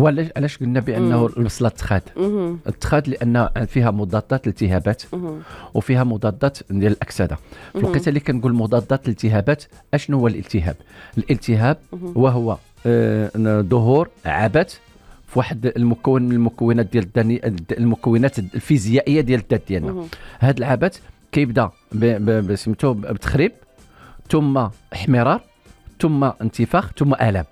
هو علاش قلنا بانه البصله تخاد تخاد لان فيها مضادات الالتهابات وفيها مضادات ديال الاكسده في الوقت اللي كنقول مضادات الالتهابات اشنو هو الالتهاب الالتهاب وهو آه، ظهور عبث في واحد المكون من المكونات ديال الدني... المكونات الفيزيائيه ديال الذات ديالنا هذا العبث كيبدا سميتو بتخريب ثم احمرار ثم انتفاخ ثم الام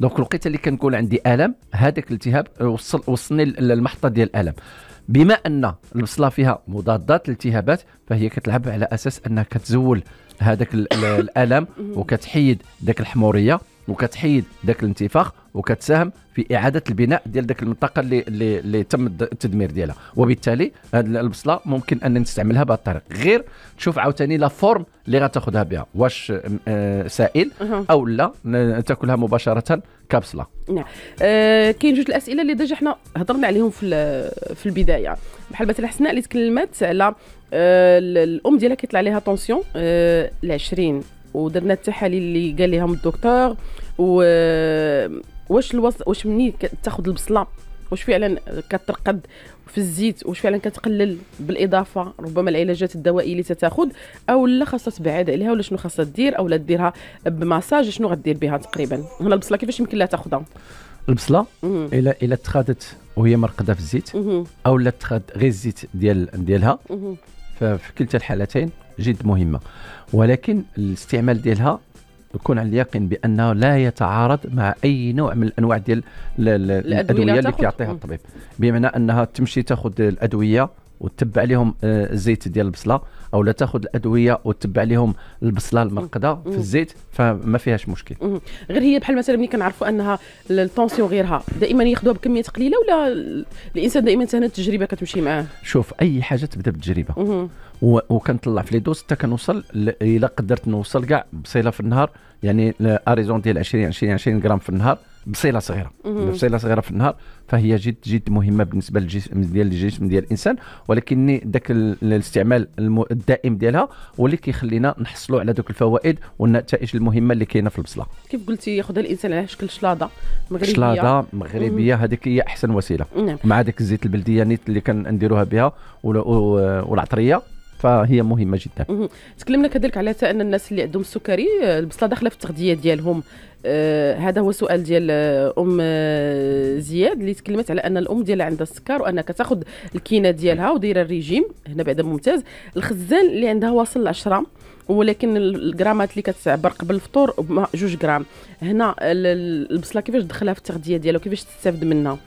دونك الوقيته اللي كنقول عندي الم هذاك الالتهاب وصل وصلني للمحطه ديال الالم بما ان البصله فيها مضادات للالتهابات فهي كتلعب على اساس انها كتزول هذاك الالم وكتحيد ذاك الحموريه وكتحيد ذاك الانتفاخ وكتساهم في اعاده البناء ديال ذاك المنطقه اللي اللي, اللي تم التدمير ديالها وبالتالي هذه البصله ممكن ان نستعملها بهذا الطريق غير تشوف عاوتاني لا فورم اللي غتاخذها بها واش آه، سائل او لا تاكلها مباشره كابسله نعم آه كاين جوج الاسئله اللي ديجا حنا هضرنا عليهم في في البدايه بحال مثلا حسناء اللي تكلمات على آه الام ديالها كيطلع عليها طونسيون آه ال 20 ودرنا التحاليل اللي قال من الدكتور و آه، واش الوص... واش مني تاخذ البصله واش فعلا كترقد في الزيت واش فعلا كتقلل بالاضافه ربما العلاجات الدوائيه اللي تتاخذ او لا خاصها تبعد عليها ولا شنو خاصها دير او لا ديرها بمساج شنو غدير بها تقريبا هنا البصله كيفاش يمكن لها تاخذها البصله الا الا تخادت وهي مرقده في الزيت او لا تخاد غير الزيت ديال ديالها ففي كلتا الحالتين جد مهمه ولكن الاستعمال ديالها يكون على اليقين بانه لا يتعارض مع اي نوع من الانواع ديال الادويه اللي كيعطيها الطبيب بمعنى انها تمشي تاخذ الادويه وتتبع لهم آه، الزيت ديال البصله او لا تاخذ الادويه وتتبع لهم البصله المرقده في الزيت فما فيهاش مشكل غير هي بحال مثلا ملي كنعرفوا انها التونسيون غيرها دائما ياخذوها بكميه قليله ولا الانسان دائما تهنا التجربه كتمشي معاه شوف اي حاجه تبدا بالتجربه وكنطلع في لي دوز حتى كنوصل الى قدرت نوصل كاع بصيله في النهار يعني اريزون ديال 20 20 20 غرام في النهار بصله صغيره بصله صغيره في النهار فهي جد جد مهمه بالنسبه للجسم ديال الجسم ديال الانسان ولكن ذاك الاستعمال الدائم ديالها هو اللي كيخلينا نحصلوا على ذوك الفوائد والنتائج المهمه اللي كاينه في البصله كيف قلتي ياخذها الانسان على شكل شلاضه مغربيه شلاضه مغربيه هذيك هي احسن وسيله نعم. مع ذاك الزيت البلديه نيت اللي كنديروها بها والعطريه فهي مهمه جدا تكلمنا كذلك على ان الناس اللي عندهم السكري البصله آه، داخله في التغذيه ديالهم آه هذا هو سؤال ديال آه، ام آه، زياد اللي تكلمت على ان الام ديالها عندها السكر وانها كتاخذ الكينه ديالها ودايره الريجيم هنا بعدا ممتاز الخزان اللي عندها واصل ل 10 ولكن الجرامات اللي كتعبر قبل الفطور جوج غرام هنا البصله كيفاش دخلها في التغذيه ديالها وكيفاش تستافد منها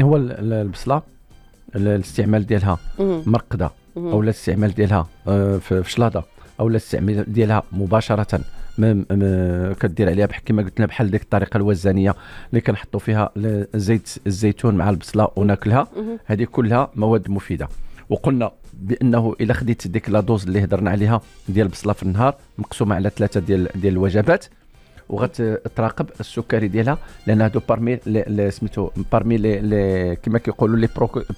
هو البصله الاستعمال ديالها مرقده او الاستعمال ديالها آه، في شلاضه او الاستعمال ديالها مباشره كدير عليها بحال كما قلت لنا بحال ديك الطريقه الوزانيه اللي كنحطوا فيها زيت الزيتون مع البصله وناكلها هذه كلها مواد مفيده وقلنا بانه الا خديت ديك لا دوز اللي هضرنا عليها ديال البصله في النهار مقسومه على ثلاثه ديال ديال الوجبات وغتراقب السكري ديالها لان هادو بارمي سميتو بارمي كما كيقولوا لي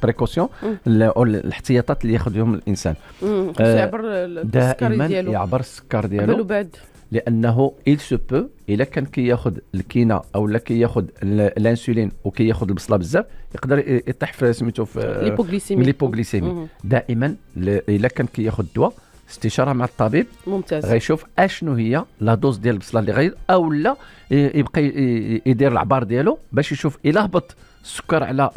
بريكوسيون الاحتياطات اللي ياخذهم الانسان آه، يعبر السكر ديالو يعبر السكر ديالو قبل وبعد لانه il se peut الا كان كياخذ كي الكينه او لا كياخذ الانسولين وكياخذ البصله بزاف يقدر يطيح في سميتو في ليبوغليسيمي ليبوغليسيمي دائما الا كان كياخذ كي الدواء استشاره مع الطبيب ممتاز غيشوف اشنو هي لا دوز ديال البصله اللي غير او لا يبقى يدير العبار ديالو باش يشوف الا هبط السكر على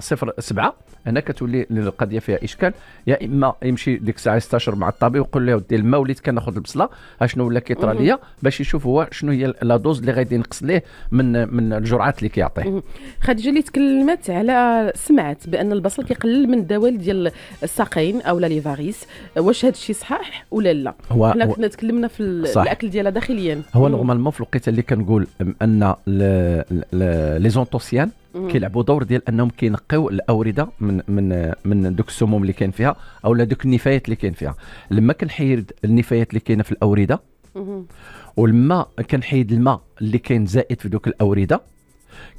0.7 هنا كتولي القضيه فيها اشكال يا اما يمشي ديك الساعه يستشر مع الطبيب ويقول له ودي الماء وليت كناخذ البصله اشنو ولا كيطرى ليا باش يشوف هو شنو هي لا دوز اللي غادي ينقص ليه من من الجرعات اللي كيعطيه خديجه اللي تكلمت على سمعت بان البصل كيقلل من الدوال ديال الساقين او لا ليفاريس واش هذا الشيء صحيح ولا لا هو حنا كنا تكلمنا في الاكل ديالها داخليا هو نورمالمون في الوقيته اللي كنقول ان لي زونتوسيان كيلعبوا دور ديال انهم كينقيو الاورده من من من دوك السموم اللي كاين فيها اولا دوك النفايات اللي كاين فيها لما كنحيد النفايات اللي كاينه في الاورده ولما كنحيد الماء اللي كاين زائد في دوك الاورده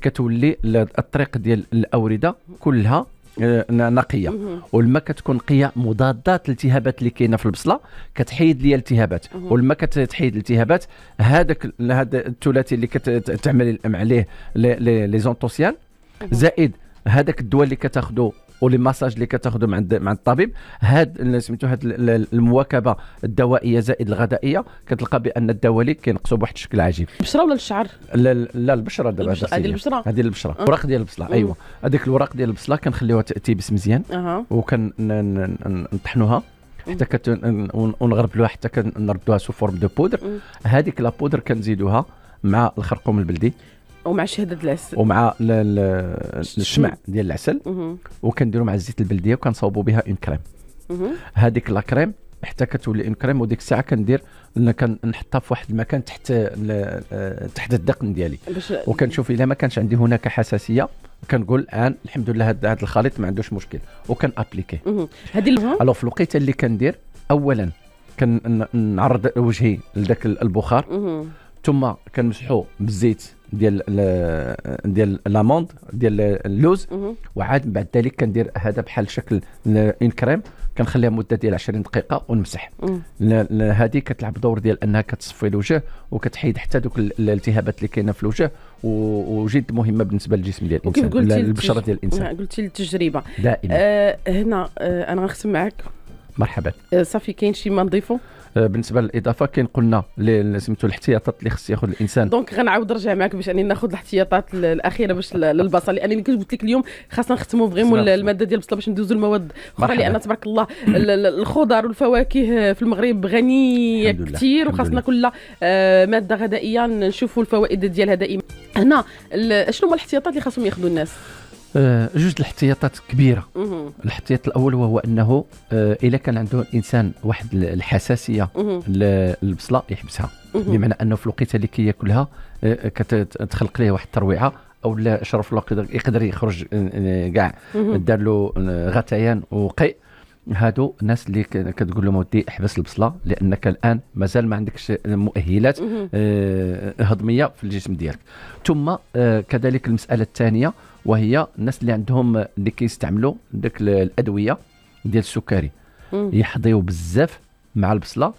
كتولي الطريق ديال الاورده كلها آه، نقيه ولما كتكون نقيه مضادات الالتهابات اللي كاينه في البصله كتحيد لي الالتهابات ولما كتحيد الالتهابات هذاك هذا الثلاثي اللي كتعمل عليه لي زونتوسيان زائد هذاك الدواء اللي كتاخذه ولي ماساج اللي كتاخذوا مع مع الطبيب هاد اللي سميتو هاد المواكبه الدوائيه زائد الغذائيه كتلقى بان الدواليك كينقصوا بواحد الشكل عجيب البشره ولا الشعر لا لا البشره دابا هذه البشره هذه البشره أه. الوراق ديال البصله ايوا هذيك الوراق ديال البصله كنخليوها تاتي بس مزيان أه. وكنطحنوها حتى ونغربلوها حتى كنردوها سو فورم دو بودر هذيك لا بودر كنزيدوها مع الخرقوم البلدي ومع شهاده العسل ومع الشمع ديال العسل وكنديرو مع الزيت البلديه وكنصاوبوا بها اون كريم هذيك لا كريم حتى كتولي اون كريم وديك الساعه كندير كنحطها في واحد المكان تحت آه، تحت الدقن ديالي وكنشوف الا ما كانش عندي هناك حساسيه كنقول الان الحمد لله هذا الخليط ما عندوش مشكل ابليكي هذه الو في الوقيته اللي كندير اولا كنعرض وجهي لذاك البخار ثم كنمسحوا بالزيت ديال ديال لاموند ديال اللوز وعاد من بعد ذلك كندير هذا بحال شكل ان كريم كنخليها مده ديال 20 دقيقه ونمسح هذه كتلعب دور ديال انها كتصفي الوجه وكتحيد حتى دوك الالتهابات اللي كاينه في الوجه وجد مهمه بالنسبه للجسم ديال الانسان للبشره ديال الانسان قلتي التجربه دائما آه هنا آه انا غنختم معك مرحبا آه، صافي كاين شي ما نضيفو آه، بالنسبه للاضافه كاين قلنا سميتو الاحتياطات اللي خص ياخذ الانسان دونك غنعاود نرجع معك باش اني ناخذ الاحتياطات الاخيره باش للبصل لانني كنت قلت لك اليوم خاصنا نختموا فريمون الماده ديال البصله باش ندوزو المواد اخرى لان تبارك الله الخضر والفواكه في المغرب غنيه كثير وخاصنا كل آه، ماده غذائيه نشوفوا الفوائد ديالها دائما هنا شنو هما الاحتياطات اللي خاصهم ياخذوا الناس آه، جوج الاحتياطات كبيره الاحتياط الاول وهو انه اذا آه، كان عنده الانسان واحد الحساسيه للبصله يحبسها بمعنى انه في الوقيته اللي كياكلها آه، كتخلق ليه واحد الترويعه او لا شرف الله يقدر يخرج كاع دار له غثيان وقيء هادو الناس اللي كتقول لهم ودي احبس البصله لانك الان مازال ما عندكش مؤهلات هضميه في الجسم ديالك ثم كذلك المساله الثانيه وهي الناس اللي عندهم اللي كيستعملوا داك الادويه ديال السكري يحضيو بزاف مع البصله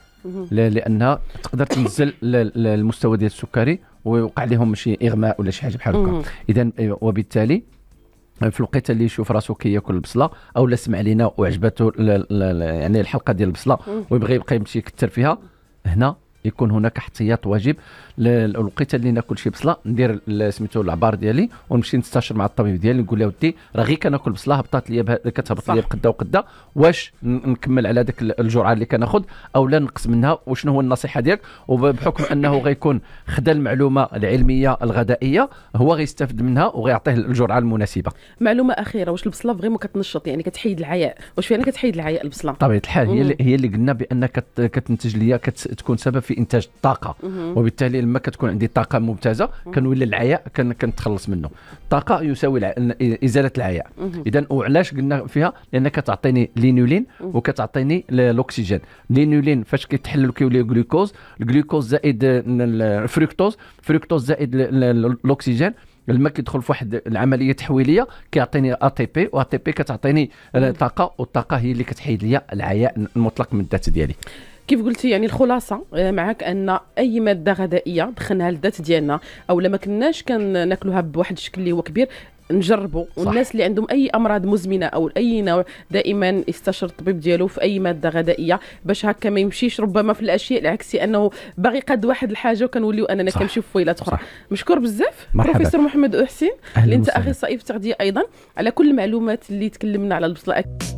لانها تقدر تنزل المستوى ديال السكري ويوقع لهم شي اغماء ولا شي حاجه بحال هكا اذا وبالتالي في الوقيته اللي يشوف راسو كياكل البصله او لا سمع لينا وعجبته يعني الحلقه ديال البصله ويبغي يبقى يمشي يكثر فيها هنا يكون هناك احتياط واجب لقيت اللي ناكل شي بصله ندير سميتو العبار ديالي ونمشي نستشر مع الطبيب ديالي نقول له ودي راه غير كناكل بصله هبطات ليا كتهبط ليا بقدا وقدا واش نكمل على ديك الجرعه اللي كناخذ او لا نقص منها وشنو هو النصيحه ديالك وبحكم انه غيكون خدا المعلومه العلميه الغذائيه هو غيستافد منها وغيعطيه الجرعه المناسبه معلومه اخيره واش البصله فغيمون كتنشط يعني كتحيد العياء واش فعلا يعني كتحيد العياء البصله طبيعه الحال هي اللي, هي اللي قلنا بان كتنتج ليا كتكون سبب في في انتاج الطاقه وبالتالي لما كتكون عندي طاقه ممتازه كنولي العياء كنتخلص منه الطاقه يساوي الع... ازاله العياء اذا وعلاش قلنا فيها لان كتعطيني لينولين وكتعطيني الاكسجين لينولين فاش كيتحلل كيولي جلوكوز الجلوكوز زائد الفركتوز فركتوز زائد الاكسجين لما كيدخل في واحد العمليه تحويليه كيعطيني ا تي بي و تي بي كتعطيني طاقه والطاقه هي اللي كتحيد ليا العياء المطلق من الذات ديالي كيف قلتي يعني الخلاصه آه، معك ان اي ماده غذائيه دخلناها للذات ديالنا او لما كناش كناكلوها بواحد الشكل اللي هو كبير نجربوا والناس اللي عندهم اي امراض مزمنه او اي نوع دائما يستشر الطبيب ديالو في اي ماده غذائيه باش هكا ما يمشيش ربما في الاشياء العكسي انه باغي قد واحد الحاجه وكنوليو اننا كنمشيو في ويلات اخرى مشكور بزاف بروفيسور محمد حسين اللي انت اخصائي في التغذيه ايضا على كل المعلومات اللي تكلمنا على البصله